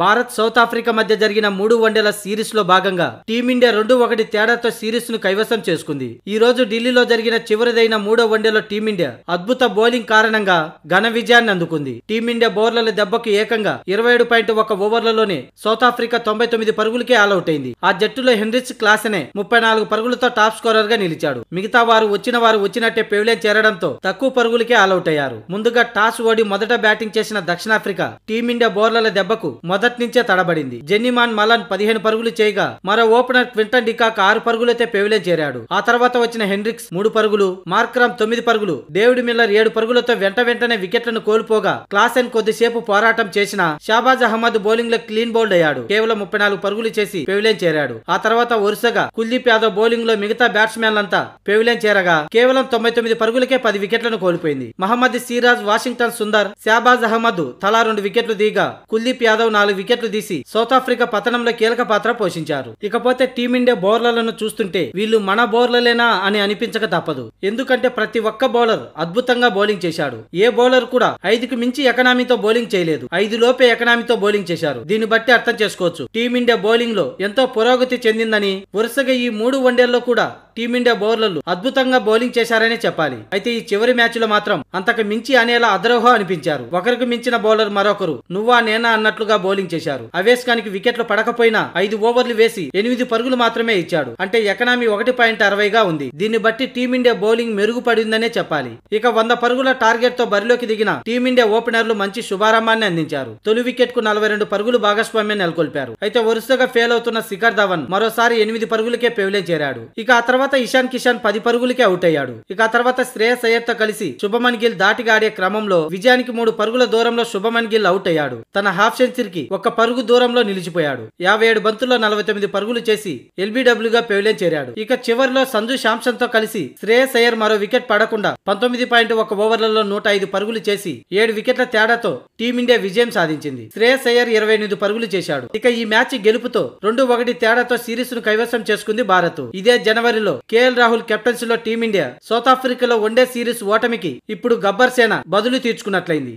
Bharat south Africa మధ్య జరిగిన మూడు వన్డేల సిరీస్ లో భాగంగా టీమిండియా రెండు ఒకటి తేడాతో సిరీస్ ను కైవసం చేసుకుంది ఈ రోజు ఢిల్లీలో జరిగిన చివరిదైన మూడో వన్డేలో టీమిండియా అద్భుత బౌలింగ్ కారణంగా ఘన విజయాన్ని అందుకుంది టీమిండియా బౌలర్ల దెబ్బకు ఏకంగా ఇరవై ఏడు పాయింట్ ఒక ఓవర్లలోనే సౌత్ ఆఫ్రికా తొంభై తొమ్మిది పరుగులకే ఆల్అౌట్ అయింది ఆ జట్టులో హెన్రిచ్ క్లాసనే ముప్పై నాలుగు పరుగులతో టాప్ స్కోరర్ గా నిలిచాడు మిగతా వారు వచ్చిన వారు వచ్చినట్టే పెవిలే చేరడంతో తక్కువ పరుగులకే ఆల్అౌట్ అయ్యారు ముందుగా టాస్ ఓడి మొదట బ్యాటింగ్ చేసిన దక్షిణాఫ్రికా టీమిండియా బౌలర్ల దెబ్బకు మొదటి నుంచే తడబడింది జెన్నిమాన్ మలన్ పదిహేను పరుగులు చేయగా మరో ఓపెనర్ క్వింటన్ డికాక్ ఆరు పరుగులైతే పెవిలే చేరాడు ఆ తర్వాత వచ్చిన హెన్రిక్స్ మూడు పరుగులు మార్క్రామ్ తొమ్మిది పరుగులు డేవిడ్ మిల్లర్ ఏడు పరుగులతో వెంట వెంటనే వికెట్లను కోల్పోగా క్లాసెన్ కొద్దిసేపు పోరాటం చేసిన షాబాజ్ అహ్మద్ బౌలింగ్ లో క్లీన్ బౌల్డ్ అయ్యాడు కేవలం ముప్పై నాలుగు పరుగులు చేసి పెవిలేన్ చేరాడు ఆ తర్వాత వరుసగా కుల్దీప్ యాదవ్ బౌలింగ్ లో మిగతా బ్యాట్స్మెన్లంతా పెవిలేన్ చేరగా కేవలం తొంభై తొమ్మిది పరుగులకే పది వికెట్లను కోల్పోయింది మహమ్మద్ సిరాజ్ వాషింగ్టన్ సుందర్ షాబాజ్ అహ్మద్ తలా రెండు వికెట్లు దిగా కుల్దీప్ యాదవ్ నాలుగు నాలుగు వికెట్లు తీసి సౌత్ ఆఫ్రికా పతనంలో కీలక పాత్ర పోషించారు ఇకపోతే టీమిండియా బౌలర్లను చూస్తుంటే వీళ్ళు మన బౌలర్లేనా అని అనిపించక తప్పదు ఎందుకంటే ప్రతి ఒక్క బౌలర్ అద్భుతంగా బౌలింగ్ చేశాడు ఏ బౌలర్ కూడా ఐదుకు మించి ఎకనామీతో బౌలింగ్ చేయలేదు ఐదు లోపే ఎకనామీతో బౌలింగ్ చేశారు దీన్ని బట్టి అర్థం చేసుకోవచ్చు టీమిండియా బౌలింగ్ లో ఎంతో పురోగతి చెందిందని వరుసగా ఈ మూడు వన్డేల్లో కూడా టీమిండియా బౌలర్లు అద్భుతంగా బౌలింగ్ చేశారనే చెప్పాలి అయితే ఈ చివరి మ్యాచ్ లో మాత్రం అంతకు మించి అనేలా అద్రోహ అనిపించారు ఒకరికి మించిన బౌలర్ మరొకరు నువ్వా నేనా అన్నట్లుగా బౌలింగ్ చేశారు అవేస్ వికెట్లు పడకపోయినా ఐదు ఓవర్లు వేసి ఎనిమిది పరుగులు మాత్రమే ఇచ్చాడు అంటే ఎకనామీ ఒకటి పాయింట్ అరవైగా ఉంది దీన్ని బట్టి టీమిండియా బౌలింగ్ మెరుగుపడిందనే చెప్పాలి ఇక వంద పరుగుల టార్గెట్ తో బరిలోకి దిగిన టీమిండియా ఓపెనర్లు మంచి శుభారంభాన్ని అందించారు తొలి వికెట్ కు నలభై రెండు పరుగులు భాగస్వామ్యం నెలకొల్పారు అయితే వరుసగా ఫెయిల్ అవుతున్న శిఖర్ ధవన్ మరోసారి ఎనిమిది పరుగులకే పెవిలే చేరాడు ఇక ఆ తర్వాత ఇషాన్ కిషాన్ పది పరుగులకే అవుట్ అయ్యాడు ఇక ఆ తర్వాత శ్రేయస్ అయ్యర్ తో కలిసి శుభమన్ గిల్ దాటి ఆడే క్రమంలో విజయానికి మూడు పరుగుల దూరంలో శుభమన్ గిల్ అవుట్ అయ్యాడు తన హాఫ్ సెంచరీకి ఒక పరుగు దూరంలో నిలిచిపోయాడు యాభై ఏడు బంతుల్లో నలభై తొమ్మిది పరుగులు చేసి ఎల్బీడబ్ల్యూగా పెవిలియన్ చేరాడు ఇక చివరిలో సంజు శాంసన్ తో కలిసి శ్రేయస్ అయ్యర్ మరో వికెట్ పడకుండా పంతొమ్మిది పాయింట్ ఒక ఓవర్లలో నూట ఐదు పరుగులు చేసి ఏడు వికెట్ల తేడాతో టీమిండియా విజయం సాధించింది శ్రేయస్ అయ్యర్ ఇరవై ఎనిమిది పరుగులు చేశాడు ఇక ఈ మ్యాచ్ గెలుపుతో రెండు ఒకటి తేడాతో సిరీస్ ను కైవసం చేసుకుంది భారత్ ఇదే జనవరిలో సీజన్లో కేఎల్ రాహుల్ కెప్టెన్సీలో టీమిండియా సౌత్ ఆఫ్రికాలో వన్డే సిరీస్ ఓటమికి ఇప్పుడు గబ్బర్ సేన బదులు తీర్చుకున్నట్లయింది